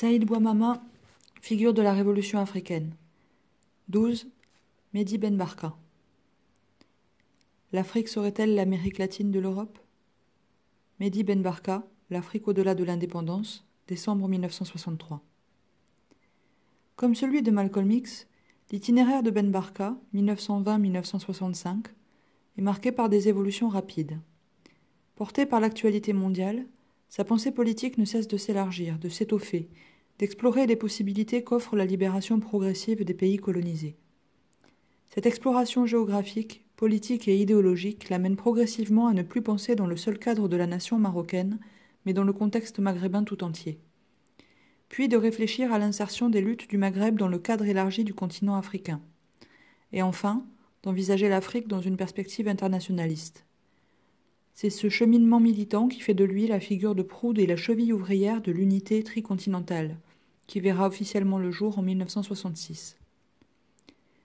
Saïd Bouamama, figure de la révolution africaine. 12. Mehdi Ben Barka. L'Afrique serait-elle l'Amérique latine de l'Europe Mehdi Ben Barka, L'Afrique au-delà de l'indépendance, décembre 1963. Comme celui de Malcolm X, l'itinéraire de Ben Barka, 1920-1965, est marqué par des évolutions rapides. Porté par l'actualité mondiale, sa pensée politique ne cesse de s'élargir, de s'étoffer, d'explorer les possibilités qu'offre la libération progressive des pays colonisés. Cette exploration géographique, politique et idéologique l'amène progressivement à ne plus penser dans le seul cadre de la nation marocaine, mais dans le contexte maghrébin tout entier. Puis de réfléchir à l'insertion des luttes du Maghreb dans le cadre élargi du continent africain. Et enfin, d'envisager l'Afrique dans une perspective internationaliste. C'est ce cheminement militant qui fait de lui la figure de proue et la cheville ouvrière de l'unité tricontinentale, qui verra officiellement le jour en 1966.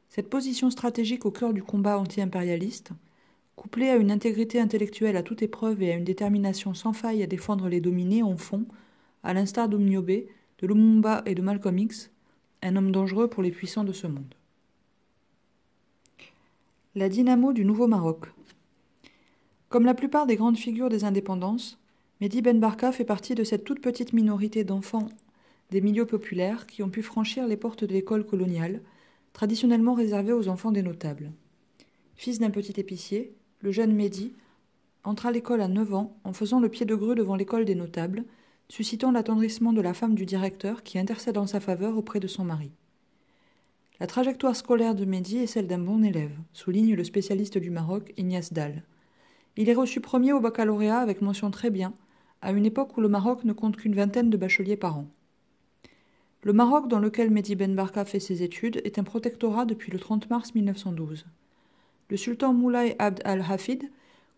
Cette position stratégique au cœur du combat anti-impérialiste, couplée à une intégrité intellectuelle à toute épreuve et à une détermination sans faille à défendre les dominés, en fond, à l'instar d'Omniobé, de Lumumba et de Malcolm X, un homme dangereux pour les puissants de ce monde. La dynamo du Nouveau Maroc. Comme la plupart des grandes figures des indépendances, Mehdi Ben Barka fait partie de cette toute petite minorité d'enfants des milieux populaires qui ont pu franchir les portes de l'école coloniale, traditionnellement réservée aux enfants des notables. Fils d'un petit épicier, le jeune Mehdi entra à l'école à 9 ans en faisant le pied de grue devant l'école des notables, suscitant l'attendrissement de la femme du directeur qui intercède en sa faveur auprès de son mari. La trajectoire scolaire de Mehdi est celle d'un bon élève, souligne le spécialiste du Maroc Ignace Dahl. Il est reçu premier au baccalauréat avec mention très bien, à une époque où le Maroc ne compte qu'une vingtaine de bacheliers par an. Le Maroc, dans lequel Mehdi Ben Barka fait ses études, est un protectorat depuis le 30 mars 1912. Le sultan Moulay Abd al-Hafid,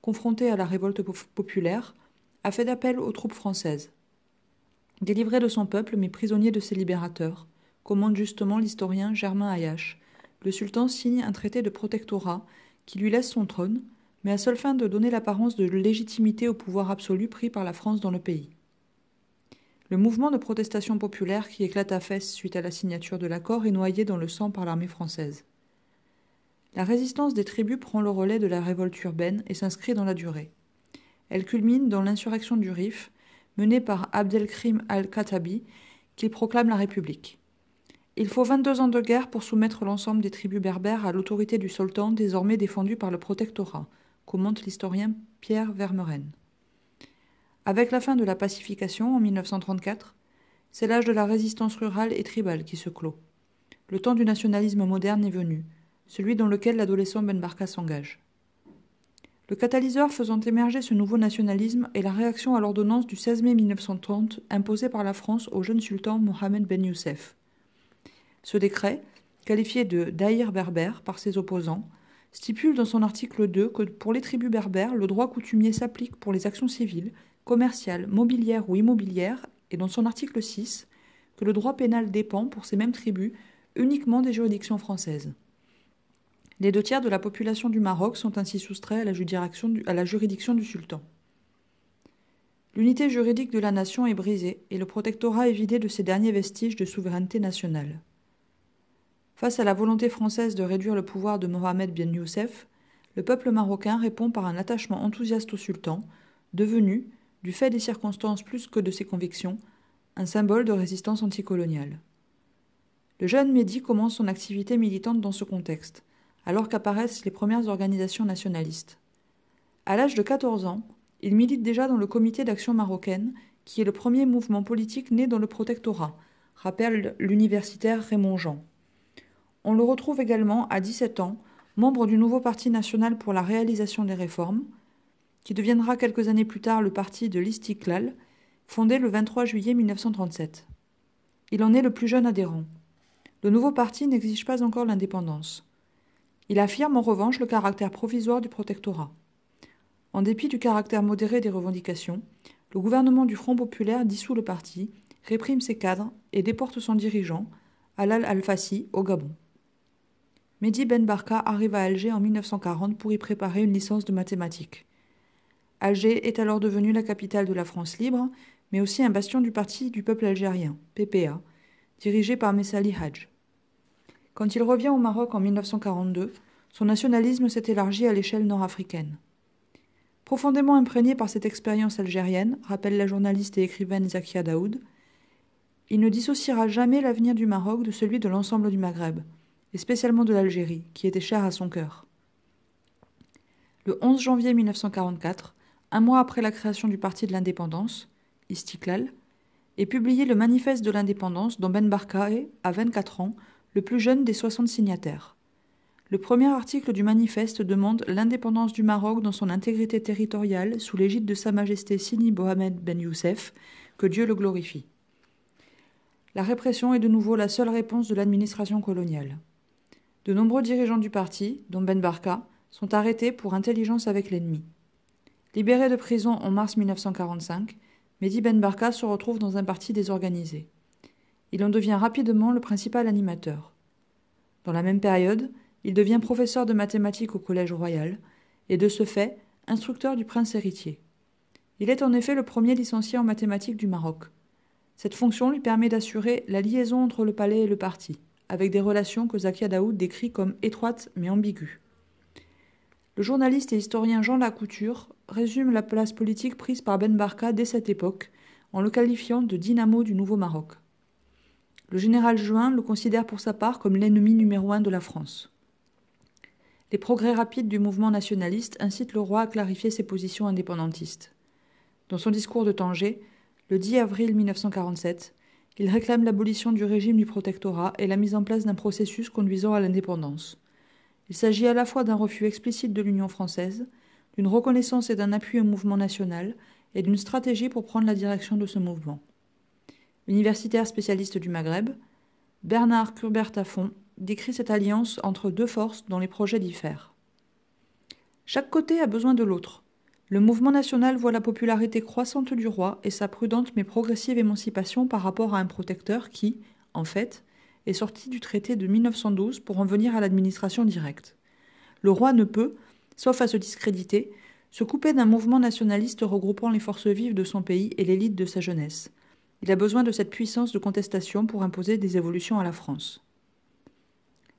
confronté à la révolte populaire, a fait appel aux troupes françaises. Délivré de son peuple, mais prisonnier de ses libérateurs, commande justement l'historien Germain Ayache, le sultan signe un traité de protectorat qui lui laisse son trône, mais à seule fin de donner l'apparence de légitimité au pouvoir absolu pris par la France dans le pays. Le mouvement de protestation populaire qui éclate à Fès suite à la signature de l'accord est noyé dans le sang par l'armée française. La résistance des tribus prend le relais de la révolte urbaine et s'inscrit dans la durée. Elle culmine dans l'insurrection du Rif, menée par Abdelkrim al-Khattabi, qu'il proclame la République. Il faut 22 ans de guerre pour soumettre l'ensemble des tribus berbères à l'autorité du sultan désormais défendu par le protectorat, commente l'historien Pierre Vermeren. Avec la fin de la pacification en 1934, c'est l'âge de la résistance rurale et tribale qui se clôt. Le temps du nationalisme moderne est venu, celui dans lequel l'adolescent Ben Barka s'engage. Le catalyseur faisant émerger ce nouveau nationalisme est la réaction à l'ordonnance du 16 mai 1930 imposée par la France au jeune sultan Mohamed Ben Youssef. Ce décret, qualifié de Daïr berbère par ses opposants, stipule dans son article 2 que pour les tribus berbères, le droit coutumier s'applique pour les actions civiles, commerciales, mobilières ou immobilières, et dans son article 6, que le droit pénal dépend pour ces mêmes tribus uniquement des juridictions françaises. Les deux tiers de la population du Maroc sont ainsi soustraits à la juridiction du, à la juridiction du sultan. L'unité juridique de la nation est brisée et le protectorat est vidé de ses derniers vestiges de souveraineté nationale. Face à la volonté française de réduire le pouvoir de Mohamed Ben Youssef, le peuple marocain répond par un attachement enthousiaste au sultan, devenu, du fait des circonstances plus que de ses convictions, un symbole de résistance anticoloniale. Le jeune Mehdi commence son activité militante dans ce contexte, alors qu'apparaissent les premières organisations nationalistes. À l'âge de 14 ans, il milite déjà dans le Comité d'action marocaine, qui est le premier mouvement politique né dans le protectorat, rappelle l'universitaire Raymond Jean. On le retrouve également à 17 ans, membre du nouveau Parti national pour la réalisation des réformes, qui deviendra quelques années plus tard le parti de l'Istiklal, fondé le 23 juillet 1937. Il en est le plus jeune adhérent. Le nouveau parti n'exige pas encore l'indépendance. Il affirme en revanche le caractère provisoire du protectorat. En dépit du caractère modéré des revendications, le gouvernement du Front populaire dissout le parti, réprime ses cadres et déporte son dirigeant, Alal Al-Fassi, au Gabon. Mehdi Ben Barka arrive à Alger en 1940 pour y préparer une licence de mathématiques. Alger est alors devenue la capitale de la France libre, mais aussi un bastion du Parti du peuple algérien, PPA, dirigé par Messali Hadj. Quand il revient au Maroc en 1942, son nationalisme s'est élargi à l'échelle nord-africaine. Profondément imprégné par cette expérience algérienne, rappelle la journaliste et écrivaine Zakia Daoud, il ne dissociera jamais l'avenir du Maroc de celui de l'ensemble du Maghreb, et spécialement de l'Algérie, qui était chère à son cœur. Le 11 janvier 1944, un mois après la création du Parti de l'indépendance, Istiklal, est publié le Manifeste de l'indépendance dont Ben est, à 24 ans, le plus jeune des 60 signataires. Le premier article du manifeste demande l'indépendance du Maroc dans son intégrité territoriale sous l'égide de Sa Majesté Sini Bohamed Ben Youssef, que Dieu le glorifie. La répression est de nouveau la seule réponse de l'administration coloniale de nombreux dirigeants du parti, dont Ben Barka, sont arrêtés pour intelligence avec l'ennemi. Libéré de prison en mars 1945, Mehdi Ben Barka se retrouve dans un parti désorganisé. Il en devient rapidement le principal animateur. Dans la même période, il devient professeur de mathématiques au Collège royal et de ce fait instructeur du prince héritier. Il est en effet le premier licencié en mathématiques du Maroc. Cette fonction lui permet d'assurer la liaison entre le palais et le parti avec des relations que Zakia Daoud décrit comme étroites mais ambiguës. Le journaliste et historien Jean Lacouture résume la place politique prise par Ben Barka dès cette époque, en le qualifiant de dynamo du nouveau Maroc. Le général Juin le considère pour sa part comme l'ennemi numéro un de la France. Les progrès rapides du mouvement nationaliste incitent le roi à clarifier ses positions indépendantistes. Dans son discours de Tanger, le 10 avril 1947, il réclame l'abolition du régime du protectorat et la mise en place d'un processus conduisant à l'indépendance. Il s'agit à la fois d'un refus explicite de l'Union française, d'une reconnaissance et d'un appui au mouvement national, et d'une stratégie pour prendre la direction de ce mouvement. Universitaire spécialiste du Maghreb, Bernard Curbert-Taffon décrit cette alliance entre deux forces dont les projets diffèrent. Chaque côté a besoin de l'autre. Le mouvement national voit la popularité croissante du roi et sa prudente mais progressive émancipation par rapport à un protecteur qui, en fait, est sorti du traité de 1912 pour en venir à l'administration directe. Le roi ne peut, sauf à se discréditer, se couper d'un mouvement nationaliste regroupant les forces vives de son pays et l'élite de sa jeunesse. Il a besoin de cette puissance de contestation pour imposer des évolutions à la France.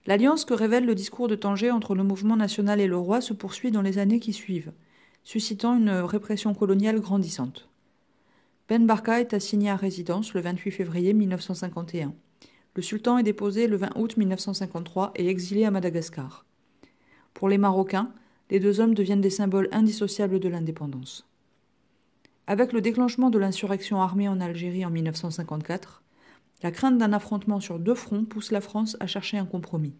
L'alliance que révèle le discours de Tanger entre le mouvement national et le roi se poursuit dans les années qui suivent suscitant une répression coloniale grandissante. Ben Barka est assigné à résidence le 28 février 1951. Le sultan est déposé le 20 août 1953 et exilé à Madagascar. Pour les Marocains, les deux hommes deviennent des symboles indissociables de l'indépendance. Avec le déclenchement de l'insurrection armée en Algérie en 1954, la crainte d'un affrontement sur deux fronts pousse la France à chercher un compromis.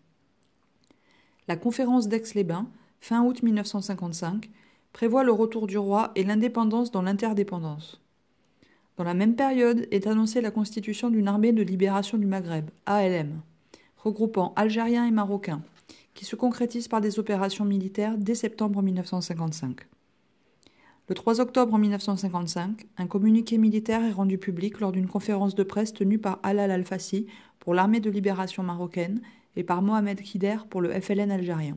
La conférence d'Aix-les-Bains, fin août 1955, prévoit le retour du roi et l'indépendance dans l'interdépendance. Dans la même période est annoncée la constitution d'une armée de libération du Maghreb, ALM, regroupant Algériens et Marocains, qui se concrétise par des opérations militaires dès septembre 1955. Le 3 octobre 1955, un communiqué militaire est rendu public lors d'une conférence de presse tenue par Alal al-Fassi pour l'armée de libération marocaine et par Mohamed Kider pour le FLN algérien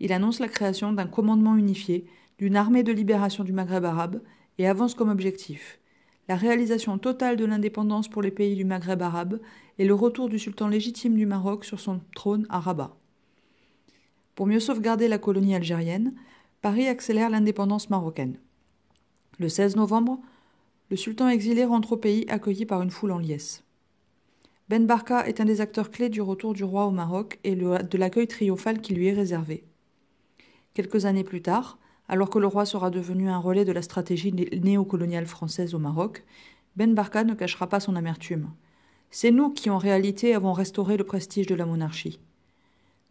il annonce la création d'un commandement unifié, d'une armée de libération du Maghreb arabe, et avance comme objectif la réalisation totale de l'indépendance pour les pays du Maghreb arabe et le retour du sultan légitime du Maroc sur son trône à Rabat. Pour mieux sauvegarder la colonie algérienne, Paris accélère l'indépendance marocaine. Le 16 novembre, le sultan exilé rentre au pays accueilli par une foule en liesse. Ben Barka est un des acteurs clés du retour du roi au Maroc et de l'accueil triomphal qui lui est réservé quelques années plus tard, alors que le roi sera devenu un relais de la stratégie néocoloniale française au Maroc, Ben Barka ne cachera pas son amertume. C'est nous qui en réalité avons restauré le prestige de la monarchie.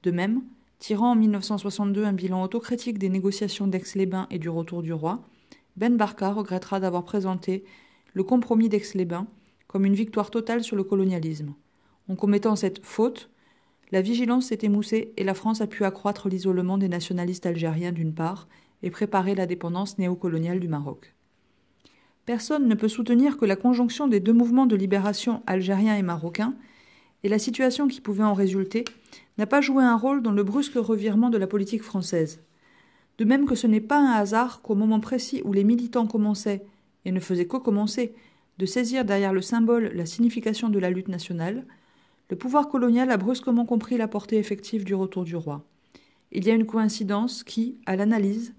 De même, tirant en 1962 un bilan autocritique des négociations d'Aix-les-Bains et du retour du roi, Ben Barka regrettera d'avoir présenté le compromis d'Aix-les-Bains comme une victoire totale sur le colonialisme. En commettant cette faute, la vigilance s'est émoussée et la France a pu accroître l'isolement des nationalistes algériens d'une part et préparer la dépendance néocoloniale du Maroc. Personne ne peut soutenir que la conjonction des deux mouvements de libération algérien et marocain et la situation qui pouvait en résulter n'a pas joué un rôle dans le brusque revirement de la politique française. De même que ce n'est pas un hasard qu'au moment précis où les militants commençaient, et ne faisaient que commencer, de saisir derrière le symbole la signification de la lutte nationale, le pouvoir colonial a brusquement compris la portée effective du retour du roi. Il y a une coïncidence qui, à l'analyse,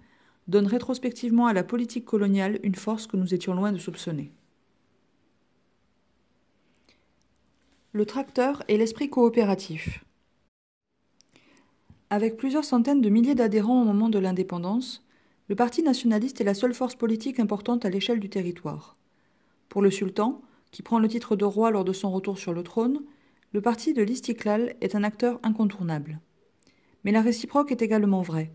donne rétrospectivement à la politique coloniale une force que nous étions loin de soupçonner. Le tracteur et l'esprit coopératif. Avec plusieurs centaines de milliers d'adhérents au moment de l'indépendance, le Parti nationaliste est la seule force politique importante à l'échelle du territoire. Pour le sultan, qui prend le titre de roi lors de son retour sur le trône, le parti de l'Istiklal est un acteur incontournable. Mais la réciproque est également vraie.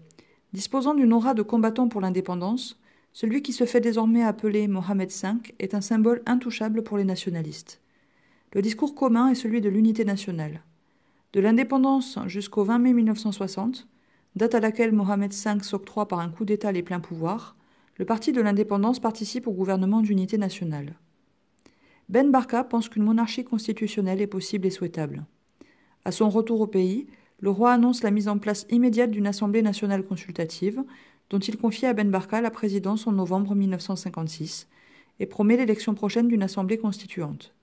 Disposant d'une aura de combattant pour l'indépendance, celui qui se fait désormais appeler Mohamed V est un symbole intouchable pour les nationalistes. Le discours commun est celui de l'unité nationale. De l'indépendance jusqu'au 20 mai 1960, date à laquelle Mohamed V s'octroie par un coup d'État les pleins pouvoirs, le Parti de l'indépendance participe au gouvernement d'unité nationale. Ben Barka pense qu'une monarchie constitutionnelle est possible et souhaitable. À son retour au pays, le roi annonce la mise en place immédiate d'une assemblée nationale consultative, dont il confie à Ben Barka la présidence en novembre 1956, et promet l'élection prochaine d'une assemblée constituante.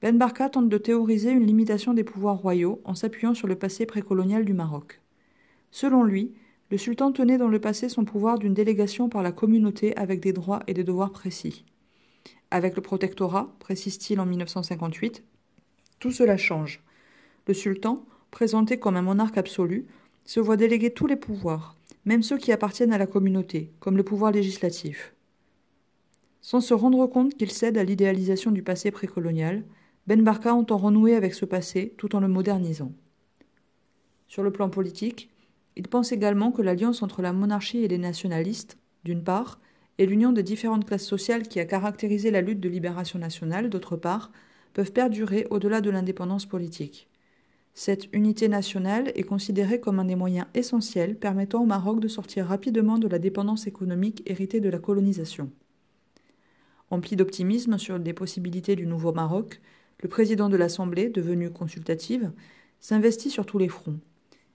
Ben Barka tente de théoriser une limitation des pouvoirs royaux en s'appuyant sur le passé précolonial du Maroc. Selon lui, le sultan tenait dans le passé son pouvoir d'une délégation par la communauté avec des droits et des devoirs précis avec le protectorat, précise-t-il en 1958. Tout cela change. Le sultan, présenté comme un monarque absolu, se voit déléguer tous les pouvoirs, même ceux qui appartiennent à la communauté, comme le pouvoir législatif. Sans se rendre compte qu'il cède à l'idéalisation du passé précolonial, Ben Barka entend renouer avec ce passé tout en le modernisant. Sur le plan politique, il pense également que l'alliance entre la monarchie et les nationalistes, d'une part, et l'union des différentes classes sociales qui a caractérisé la lutte de libération nationale, d'autre part, peuvent perdurer au-delà de l'indépendance politique. Cette unité nationale est considérée comme un des moyens essentiels permettant au Maroc de sortir rapidement de la dépendance économique héritée de la colonisation. Empli d'optimisme sur les possibilités du nouveau Maroc, le président de l'Assemblée, devenue consultative, s'investit sur tous les fronts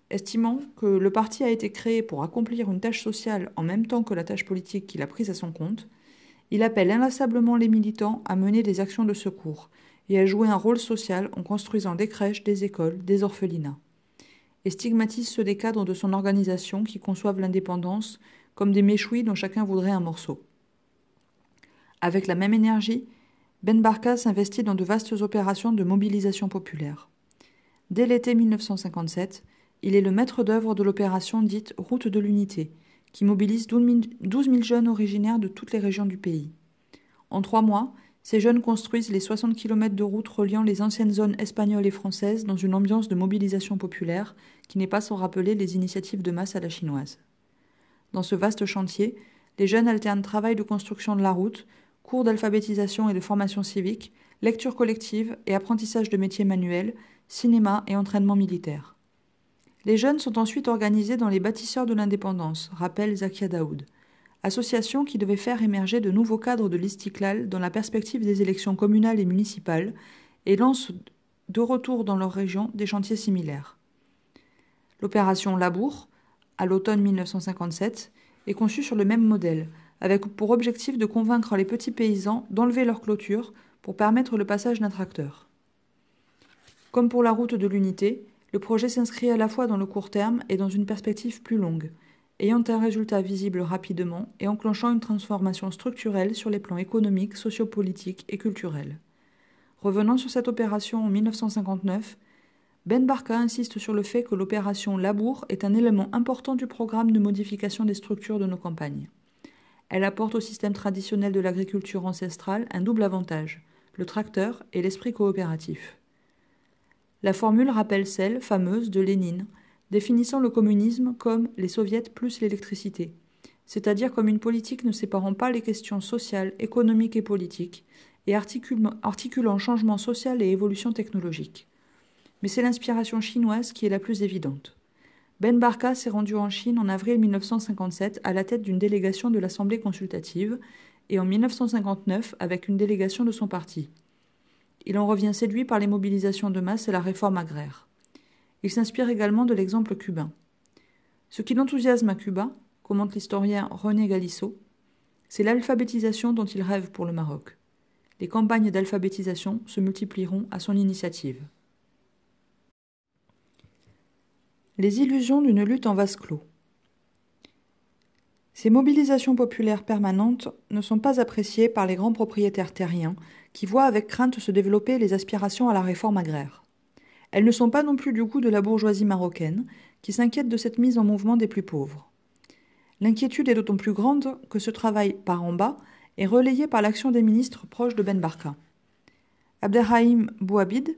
estimant que le parti a été créé pour accomplir une tâche sociale en même temps que la tâche politique qu'il a prise à son compte, il appelle inlassablement les militants à mener des actions de secours et à jouer un rôle social en construisant des crèches, des écoles, des orphelinats, et stigmatise ceux des cadres de son organisation qui conçoivent l'indépendance comme des méchouis dont chacun voudrait un morceau. Avec la même énergie, Ben Barka s'investit dans de vastes opérations de mobilisation populaire. Dès l'été 1957, il est le maître d'œuvre de l'opération dite Route de l'Unité, qui mobilise 12 000 jeunes originaires de toutes les régions du pays. En trois mois, ces jeunes construisent les 60 km de route reliant les anciennes zones espagnoles et françaises dans une ambiance de mobilisation populaire qui n'est pas sans rappeler les initiatives de masse à la chinoise. Dans ce vaste chantier, les jeunes alternent travail de construction de la route, cours d'alphabétisation et de formation civique, lecture collective et apprentissage de métiers manuels, cinéma et entraînement militaire. Les jeunes sont ensuite organisés dans les bâtisseurs de l'indépendance, rappelle Zakia Daoud, association qui devait faire émerger de nouveaux cadres de l'Istiklal dans la perspective des élections communales et municipales et lance de retour dans leur région des chantiers similaires. L'opération Labour, à l'automne 1957, est conçue sur le même modèle, avec pour objectif de convaincre les petits paysans d'enlever leurs clôtures pour permettre le passage d'un tracteur. Comme pour la route de l'unité, le projet s'inscrit à la fois dans le court terme et dans une perspective plus longue, ayant un résultat visible rapidement et enclenchant une transformation structurelle sur les plans économiques, sociopolitiques et culturels. Revenant sur cette opération en 1959, Ben Barka insiste sur le fait que l'opération Labour est un élément important du programme de modification des structures de nos campagnes. Elle apporte au système traditionnel de l'agriculture ancestrale un double avantage, le tracteur et l'esprit coopératif. La formule rappelle celle, fameuse, de Lénine, définissant le communisme comme les soviets plus l'électricité, c'est-à-dire comme une politique ne séparant pas les questions sociales, économiques et politiques, et articulant, changement social et évolution technologique. Mais c'est l'inspiration chinoise qui est la plus évidente. Ben Barka s'est rendu en Chine en avril 1957 à la tête d'une délégation de l'Assemblée consultative et en 1959 avec une délégation de son parti. Il en revient séduit par les mobilisations de masse et la réforme agraire. Il s'inspire également de l'exemple cubain. Ce qui l'enthousiasme à Cuba, commente l'historien René Galissot, c'est l'alphabétisation dont il rêve pour le Maroc. Les campagnes d'alphabétisation se multiplieront à son initiative. Les illusions d'une lutte en vase clos. Ces mobilisations populaires permanentes ne sont pas appréciées par les grands propriétaires terriens qui voient avec crainte se développer les aspirations à la réforme agraire. Elles ne sont pas non plus du goût de la bourgeoisie marocaine, qui s'inquiète de cette mise en mouvement des plus pauvres. L'inquiétude est d'autant plus grande que ce travail par en bas est relayé par l'action des ministres proches de Ben Barka. Abderrahim Bouabid,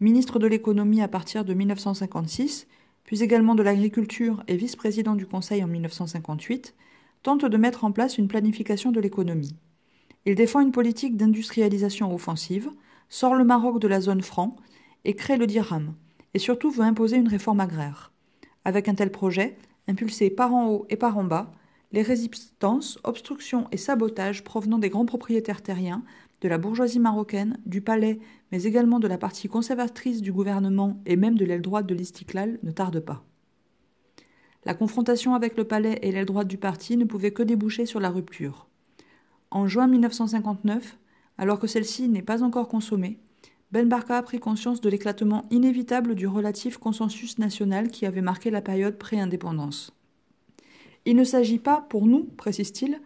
ministre de l'économie à partir de 1956, puis également de l'agriculture et vice-président du Conseil en 1958, tente de mettre en place une planification de l'économie. Il défend une politique d'industrialisation offensive, sort le Maroc de la zone franc et crée le dirham, et surtout veut imposer une réforme agraire. Avec un tel projet, impulsé par en haut et par en bas, les résistances, obstructions et sabotages provenant des grands propriétaires terriens, de la bourgeoisie marocaine, du palais, mais également de la partie conservatrice du gouvernement et même de l'aile droite de l'Istiklal ne tardent pas. La confrontation avec le palais et l'aile droite du parti ne pouvait que déboucher sur la rupture. En juin 1959, alors que celle-ci n'est pas encore consommée, Ben Barka a pris conscience de l'éclatement inévitable du relatif consensus national qui avait marqué la période pré-indépendance. Il ne s'agit pas, pour nous, précise-t-il,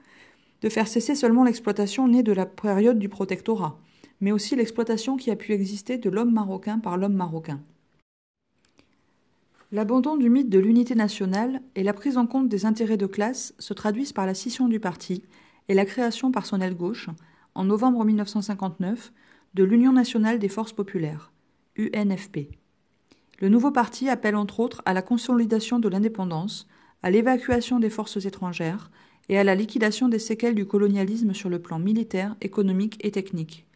de faire cesser seulement l'exploitation née de la période du protectorat, mais aussi l'exploitation qui a pu exister de l'homme marocain par l'homme marocain. L'abandon du mythe de l'unité nationale et la prise en compte des intérêts de classe se traduisent par la scission du parti, et la création par son aile gauche, en novembre 1959, de l'Union nationale des forces populaires, UNFP. Le nouveau parti appelle entre autres à la consolidation de l'indépendance, à l'évacuation des forces étrangères et à la liquidation des séquelles du colonialisme sur le plan militaire, économique et technique,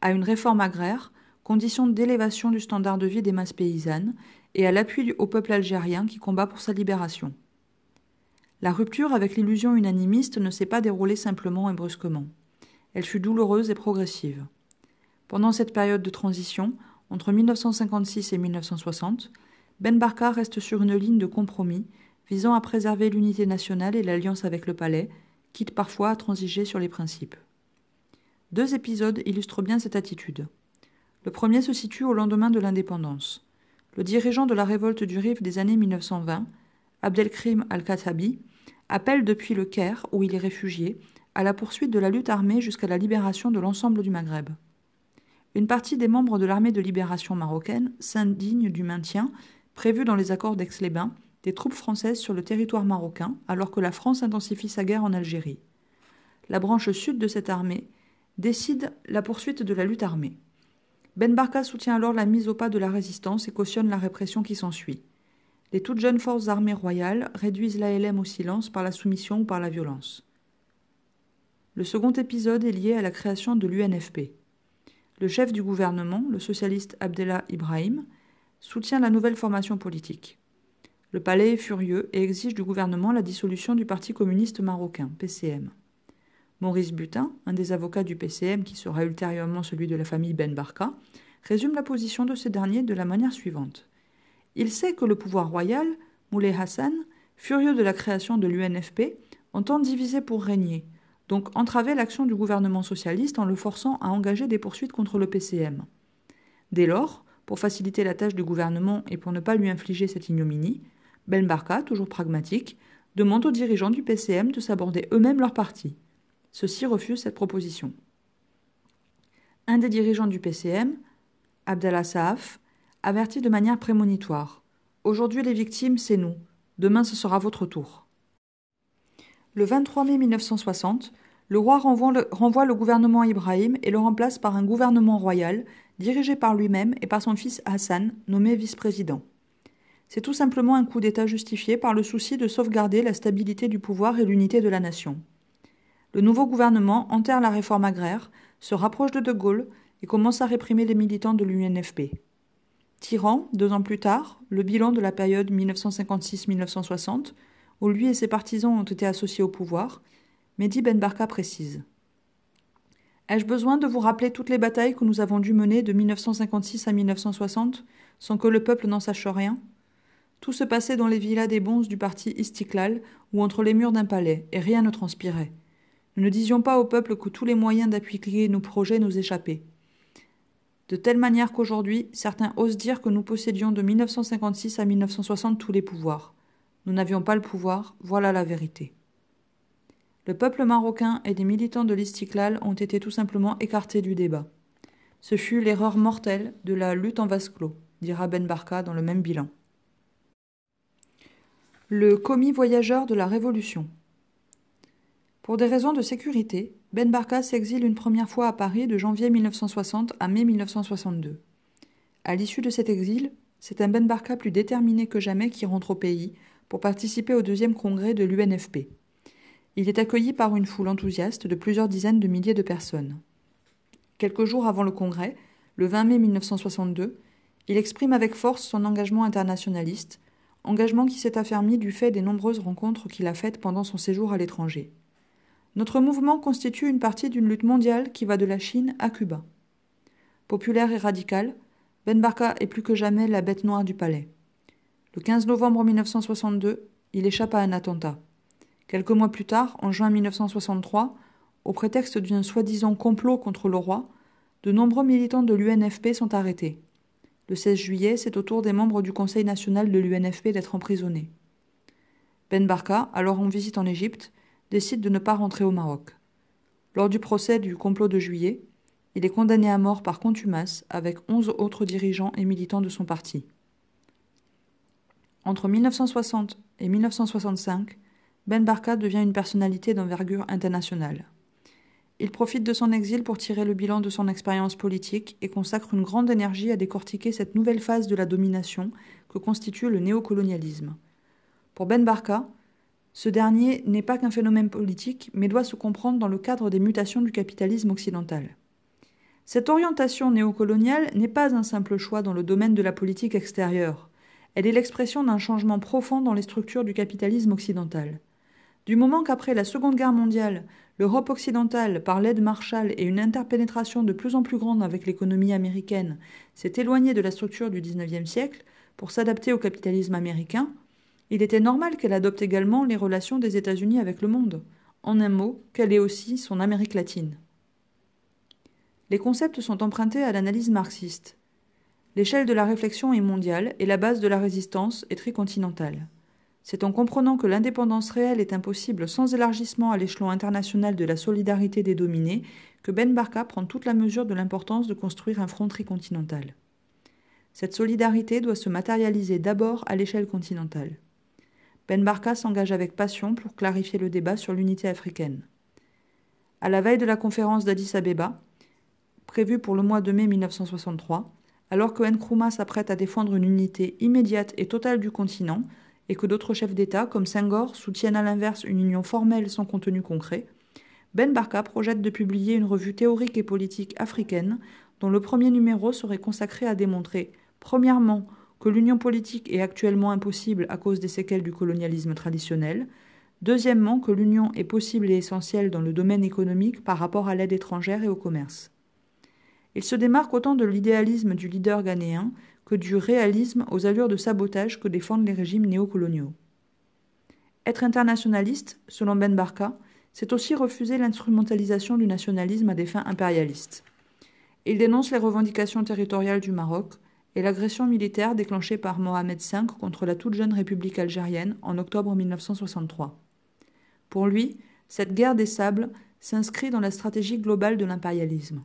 à une réforme agraire, condition d'élévation du standard de vie des masses paysannes, et à l'appui au peuple algérien qui combat pour sa libération. La rupture avec l'illusion unanimiste ne s'est pas déroulée simplement et brusquement. Elle fut douloureuse et progressive. Pendant cette période de transition, entre 1956 et 1960, Ben Barka reste sur une ligne de compromis visant à préserver l'unité nationale et l'alliance avec le palais, quitte parfois à transiger sur les principes. Deux épisodes illustrent bien cette attitude. Le premier se situe au lendemain de l'indépendance. Le dirigeant de la révolte du Rif des années 1920, Abdelkrim al-Khattabi, appelle depuis le Caire, où il est réfugié, à la poursuite de la lutte armée jusqu'à la libération de l'ensemble du Maghreb. Une partie des membres de l'armée de libération marocaine s'indigne du maintien, prévu dans les accords d'Aix-les-Bains, des troupes françaises sur le territoire marocain, alors que la France intensifie sa guerre en Algérie. La branche sud de cette armée décide la poursuite de la lutte armée. Ben Barka soutient alors la mise au pas de la résistance et cautionne la répression qui s'ensuit les toutes jeunes forces armées royales réduisent l'ALM au silence par la soumission ou par la violence. Le second épisode est lié à la création de l'UNFP. Le chef du gouvernement, le socialiste Abdellah Ibrahim, soutient la nouvelle formation politique. Le palais est furieux et exige du gouvernement la dissolution du Parti communiste marocain, PCM. Maurice Butin, un des avocats du PCM qui sera ultérieurement celui de la famille Ben Barka, résume la position de ce dernier de la manière suivante. Il sait que le pouvoir royal, Moulay Hassan, furieux de la création de l'UNFP, entend diviser pour régner, donc entraver l'action du gouvernement socialiste en le forçant à engager des poursuites contre le PCM. Dès lors, pour faciliter la tâche du gouvernement et pour ne pas lui infliger cette ignominie, Ben Barka, toujours pragmatique, demande aux dirigeants du PCM de s'aborder eux-mêmes leur parti. Ceux-ci refusent cette proposition. Un des dirigeants du PCM, Abdallah Saaf, averti de manière prémonitoire. Aujourd'hui les victimes, c'est nous. Demain ce sera votre tour. Le 23 mai 1960, le roi renvoie le, renvoie le gouvernement Ibrahim et le remplace par un gouvernement royal dirigé par lui-même et par son fils Hassan, nommé vice-président. C'est tout simplement un coup d'État justifié par le souci de sauvegarder la stabilité du pouvoir et l'unité de la nation. Le nouveau gouvernement enterre la réforme agraire, se rapproche de De Gaulle et commence à réprimer les militants de l'UNFP tirant, deux ans plus tard, le bilan de la période 1956-1960, où lui et ses partisans ont été associés au pouvoir, Mehdi Ben Barka précise. Ai-je besoin de vous rappeler toutes les batailles que nous avons dû mener de 1956 à 1960 sans que le peuple n'en sache rien Tout se passait dans les villas des bonzes du parti Istiklal ou entre les murs d'un palais, et rien ne transpirait. Nous ne disions pas au peuple que tous les moyens d'appuyer nos projets nous échappaient de telle manière qu'aujourd'hui, certains osent dire que nous possédions de 1956 à 1960 tous les pouvoirs. Nous n'avions pas le pouvoir, voilà la vérité. Le peuple marocain et des militants de l'Istiklal ont été tout simplement écartés du débat. Ce fut l'erreur mortelle de la lutte en vase clos, dira Ben Barka dans le même bilan. Le commis voyageur de la Révolution. Pour des raisons de sécurité, ben Barka s'exile une première fois à Paris de janvier 1960 à mai 1962. À l'issue de cet exil, c'est un Ben Barka plus déterminé que jamais qui rentre au pays pour participer au deuxième congrès de l'UNFP. Il est accueilli par une foule enthousiaste de plusieurs dizaines de milliers de personnes. Quelques jours avant le congrès, le 20 mai 1962, il exprime avec force son engagement internationaliste, engagement qui s'est affermi du fait des nombreuses rencontres qu'il a faites pendant son séjour à l'étranger. Notre mouvement constitue une partie d'une lutte mondiale qui va de la Chine à Cuba. Populaire et radical, Ben Barka est plus que jamais la bête noire du palais. Le 15 novembre 1962, il échappe à un attentat. Quelques mois plus tard, en juin 1963, au prétexte d'un soi-disant complot contre le roi, de nombreux militants de l'UNFP sont arrêtés. Le 16 juillet, c'est au tour des membres du Conseil national de l'UNFP d'être emprisonnés. Ben Barka, alors en visite en Égypte, décide de ne pas rentrer au Maroc. Lors du procès du complot de juillet, il est condamné à mort par contumace avec onze autres dirigeants et militants de son parti. Entre 1960 et 1965, Ben Barka devient une personnalité d'envergure internationale. Il profite de son exil pour tirer le bilan de son expérience politique et consacre une grande énergie à décortiquer cette nouvelle phase de la domination que constitue le néocolonialisme. Pour Ben Barka, ce dernier n'est pas qu'un phénomène politique, mais doit se comprendre dans le cadre des mutations du capitalisme occidental. Cette orientation néocoloniale n'est pas un simple choix dans le domaine de la politique extérieure. Elle est l'expression d'un changement profond dans les structures du capitalisme occidental. Du moment qu'après la Seconde Guerre mondiale, l'Europe occidentale, par l'aide Marshall et une interpénétration de plus en plus grande avec l'économie américaine, s'est éloignée de la structure du XIXe siècle pour s'adapter au capitalisme américain, il était normal qu'elle adopte également les relations des États-Unis avec le monde, en un mot, qu'elle ait aussi son Amérique latine. Les concepts sont empruntés à l'analyse marxiste. L'échelle de la réflexion est mondiale et la base de la résistance est tricontinentale. C'est en comprenant que l'indépendance réelle est impossible sans élargissement à l'échelon international de la solidarité des dominés que Ben Barka prend toute la mesure de l'importance de construire un front tricontinental. Cette solidarité doit se matérialiser d'abord à l'échelle continentale. Ben Barka s'engage avec passion pour clarifier le débat sur l'unité africaine. À la veille de la conférence d'Addis Abeba, prévue pour le mois de mai 1963, alors que Nkrumah s'apprête à défendre une unité immédiate et totale du continent, et que d'autres chefs d'État, comme Senghor, soutiennent à l'inverse une union formelle sans contenu concret, Ben Barka projette de publier une revue théorique et politique africaine dont le premier numéro serait consacré à démontrer, premièrement, que l'union politique est actuellement impossible à cause des séquelles du colonialisme traditionnel, deuxièmement que l'union est possible et essentielle dans le domaine économique par rapport à l'aide étrangère et au commerce. Il se démarque autant de l'idéalisme du leader ghanéen que du réalisme aux allures de sabotage que défendent les régimes néocoloniaux. Être internationaliste, selon Ben Barka, c'est aussi refuser l'instrumentalisation du nationalisme à des fins impérialistes. Il dénonce les revendications territoriales du Maroc, et l'agression militaire déclenchée par Mohamed V contre la toute jeune République algérienne en octobre 1963. Pour lui, cette guerre des sables s'inscrit dans la stratégie globale de l'impérialisme.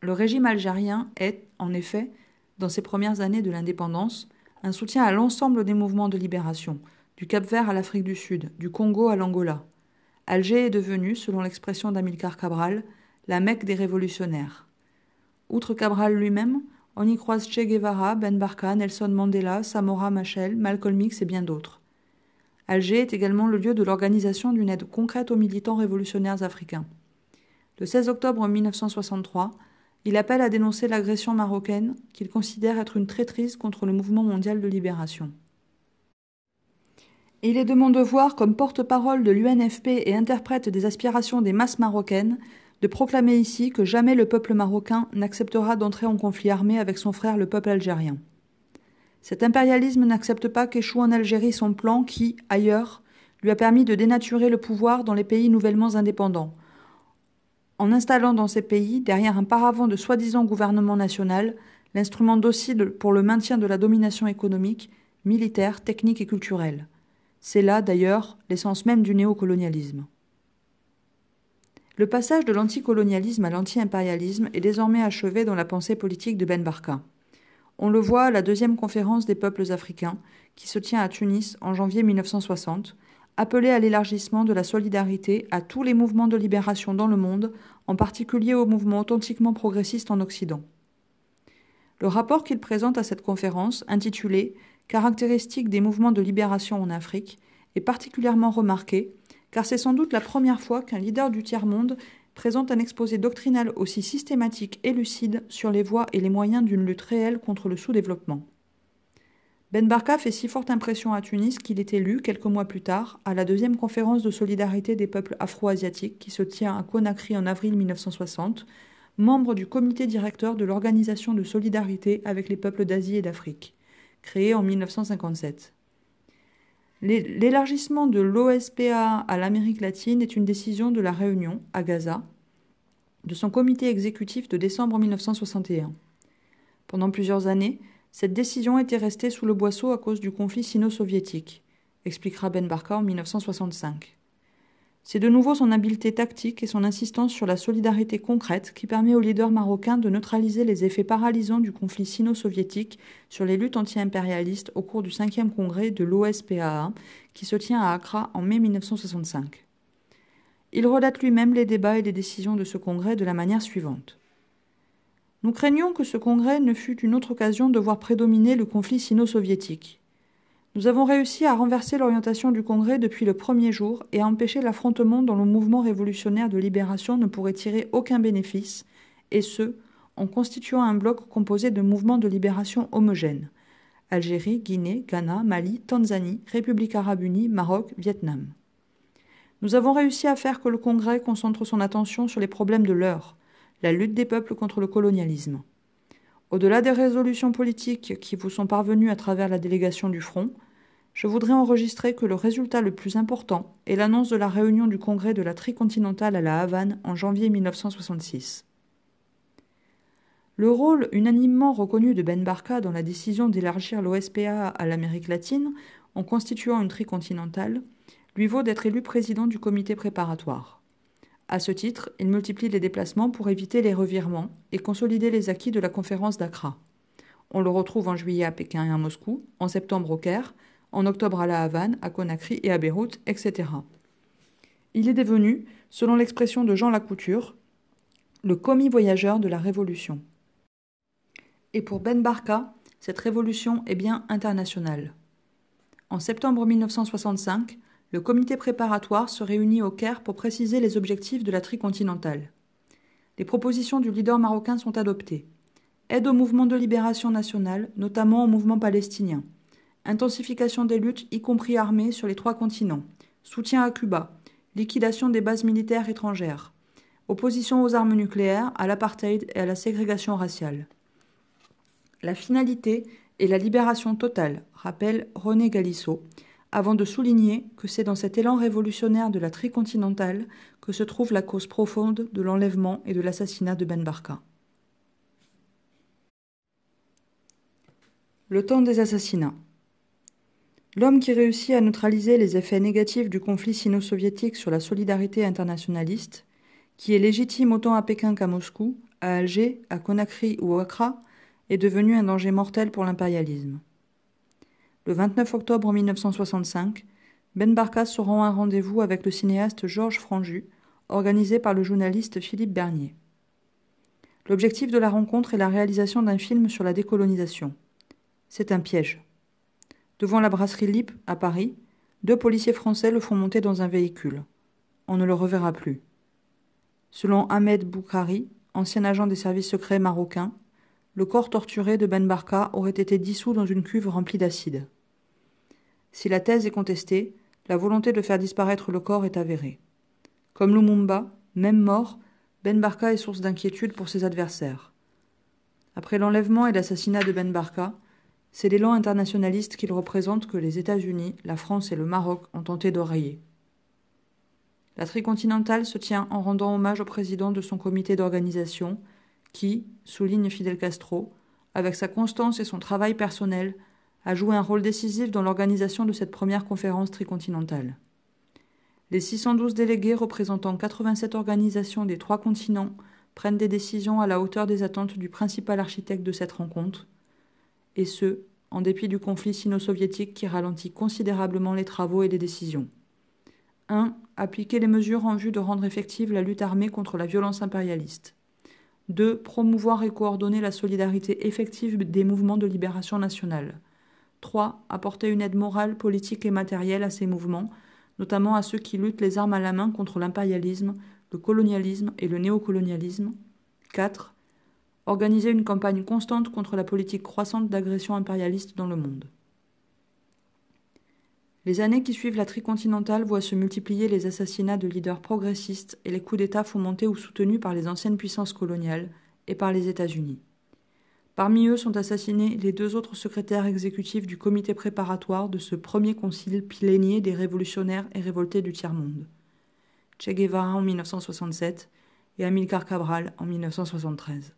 Le régime algérien est, en effet, dans ses premières années de l'indépendance, un soutien à l'ensemble des mouvements de libération, du Cap-Vert à l'Afrique du Sud, du Congo à l'Angola. Alger est devenu, selon l'expression d'Amilcar Cabral, la Mecque des révolutionnaires. Outre Cabral lui-même, on y croise Che Guevara, Ben Barka, Nelson Mandela, Samora Machel, Malcolm X et bien d'autres. Alger est également le lieu de l'organisation d'une aide concrète aux militants révolutionnaires africains. Le 16 octobre 1963, il appelle à dénoncer l'agression marocaine qu'il considère être une traîtrise contre le mouvement mondial de libération. Il est de mon devoir, comme porte-parole de l'UNFP et interprète des aspirations des masses marocaines, de proclamer ici que jamais le peuple marocain n'acceptera d'entrer en conflit armé avec son frère le peuple algérien. Cet impérialisme n'accepte pas qu'échoue en Algérie son plan qui, ailleurs, lui a permis de dénaturer le pouvoir dans les pays nouvellement indépendants, en installant dans ces pays, derrière un paravent de soi-disant gouvernement national, l'instrument docile pour le maintien de la domination économique, militaire, technique et culturelle. C'est là, d'ailleurs, l'essence même du néocolonialisme. Le passage de l'anticolonialisme à l'anti-impérialisme est désormais achevé dans la pensée politique de Ben Barka. On le voit à la deuxième conférence des peuples africains, qui se tient à Tunis en janvier 1960, appelée à l'élargissement de la solidarité à tous les mouvements de libération dans le monde, en particulier aux mouvements authentiquement progressistes en Occident. Le rapport qu'il présente à cette conférence, intitulé Caractéristiques des mouvements de libération en Afrique, est particulièrement remarqué car c'est sans doute la première fois qu'un leader du tiers-monde présente un exposé doctrinal aussi systématique et lucide sur les voies et les moyens d'une lutte réelle contre le sous-développement. Ben Barka fait si forte impression à Tunis qu'il est élu, quelques mois plus tard, à la deuxième conférence de solidarité des peuples afro-asiatiques qui se tient à Conakry en avril 1960, membre du comité directeur de l'Organisation de solidarité avec les peuples d'Asie et d'Afrique, créée en 1957. L'élargissement de l'OSPA à l'Amérique latine est une décision de la Réunion, à Gaza, de son comité exécutif de décembre 1961. Pendant plusieurs années, cette décision était restée sous le boisseau à cause du conflit sino-soviétique, expliquera Ben Barka en 1965. C'est de nouveau son habileté tactique et son insistance sur la solidarité concrète qui permet au leader marocain de neutraliser les effets paralysants du conflit sino-soviétique sur les luttes anti-impérialistes au cours du 5e congrès de l'OSPAA qui se tient à Accra en mai 1965. Il relate lui-même les débats et les décisions de ce congrès de la manière suivante. Nous craignons que ce congrès ne fût une autre occasion de voir prédominer le conflit sino-soviétique. Nous avons réussi à renverser l'orientation du Congrès depuis le premier jour et à empêcher l'affrontement dont le mouvement révolutionnaire de libération ne pourrait tirer aucun bénéfice, et ce, en constituant un bloc composé de mouvements de libération homogènes Algérie, Guinée, Ghana, Mali, Tanzanie, République arabe unie, Maroc, Vietnam. Nous avons réussi à faire que le Congrès concentre son attention sur les problèmes de l'heure, la lutte des peuples contre le colonialisme. Au-delà des résolutions politiques qui vous sont parvenues à travers la délégation du Front, je voudrais enregistrer que le résultat le plus important est l'annonce de la réunion du Congrès de la Tricontinentale à La Havane en janvier 1966. Le rôle unanimement reconnu de Ben Barka dans la décision d'élargir l'OSPA à l'Amérique latine en constituant une tricontinentale lui vaut d'être élu président du comité préparatoire. A ce titre, il multiplie les déplacements pour éviter les revirements et consolider les acquis de la conférence d'Accra. On le retrouve en juillet à Pékin et à Moscou, en septembre au Caire, en octobre à La Havane, à Conakry et à Beyrouth, etc. Il est devenu, selon l'expression de Jean Lacouture, le commis voyageur de la Révolution. Et pour Ben Barka, cette révolution est bien internationale. En septembre 1965, le comité préparatoire se réunit au Caire pour préciser les objectifs de la tricontinentale. Les propositions du leader marocain sont adoptées. Aide au mouvement de libération nationale, notamment au mouvement palestinien intensification des luttes, y compris armées, sur les trois continents, soutien à Cuba, liquidation des bases militaires étrangères, opposition aux armes nucléaires, à l'apartheid et à la ségrégation raciale. La finalité est la libération totale, rappelle René Galissot, avant de souligner que c'est dans cet élan révolutionnaire de la tricontinentale que se trouve la cause profonde de l'enlèvement et de l'assassinat de Ben Barka. Le temps des assassinats. L'homme qui réussit à neutraliser les effets négatifs du conflit sino-soviétique sur la solidarité internationaliste, qui est légitime autant à Pékin qu'à Moscou, à Alger, à Conakry ou à Accra, est devenu un danger mortel pour l'impérialisme. Le 29 octobre 1965, Ben Barkas se rend à un rendez-vous avec le cinéaste Georges Franju, organisé par le journaliste Philippe Bernier. L'objectif de la rencontre est la réalisation d'un film sur la décolonisation. C'est un piège. Devant la brasserie Lip à Paris, deux policiers français le font monter dans un véhicule. On ne le reverra plus. Selon Ahmed Boukhari, ancien agent des services secrets marocains, le corps torturé de Ben Barka aurait été dissous dans une cuve remplie d'acide. Si la thèse est contestée, la volonté de faire disparaître le corps est avérée. Comme Lumumba, même mort, Ben Barka est source d'inquiétude pour ses adversaires. Après l'enlèvement et l'assassinat de Ben Barka, c'est l'élan internationaliste qu'il représente que les États-Unis, la France et le Maroc ont tenté d'oreiller. La tricontinentale se tient en rendant hommage au président de son comité d'organisation, qui, souligne Fidel Castro, avec sa constance et son travail personnel, a joué un rôle décisif dans l'organisation de cette première conférence tricontinentale. Les 612 délégués représentant 87 organisations des trois continents prennent des décisions à la hauteur des attentes du principal architecte de cette rencontre, et ce, en dépit du conflit sino-soviétique qui ralentit considérablement les travaux et les décisions. 1. Appliquer les mesures en vue de rendre effective la lutte armée contre la violence impérialiste. 2. Promouvoir et coordonner la solidarité effective des mouvements de libération nationale. 3. Apporter une aide morale, politique et matérielle à ces mouvements, notamment à ceux qui luttent les armes à la main contre l'impérialisme, le colonialisme et le néocolonialisme. 4 organiser une campagne constante contre la politique croissante d'agression impérialiste dans le monde. Les années qui suivent la tricontinentale voient se multiplier les assassinats de leaders progressistes et les coups d'État fomentés ou soutenus par les anciennes puissances coloniales et par les États-Unis. Parmi eux sont assassinés les deux autres secrétaires exécutifs du comité préparatoire de ce premier concile plénier des révolutionnaires et révoltés du tiers-monde. Che Guevara en 1967 et Amilcar Cabral en 1973.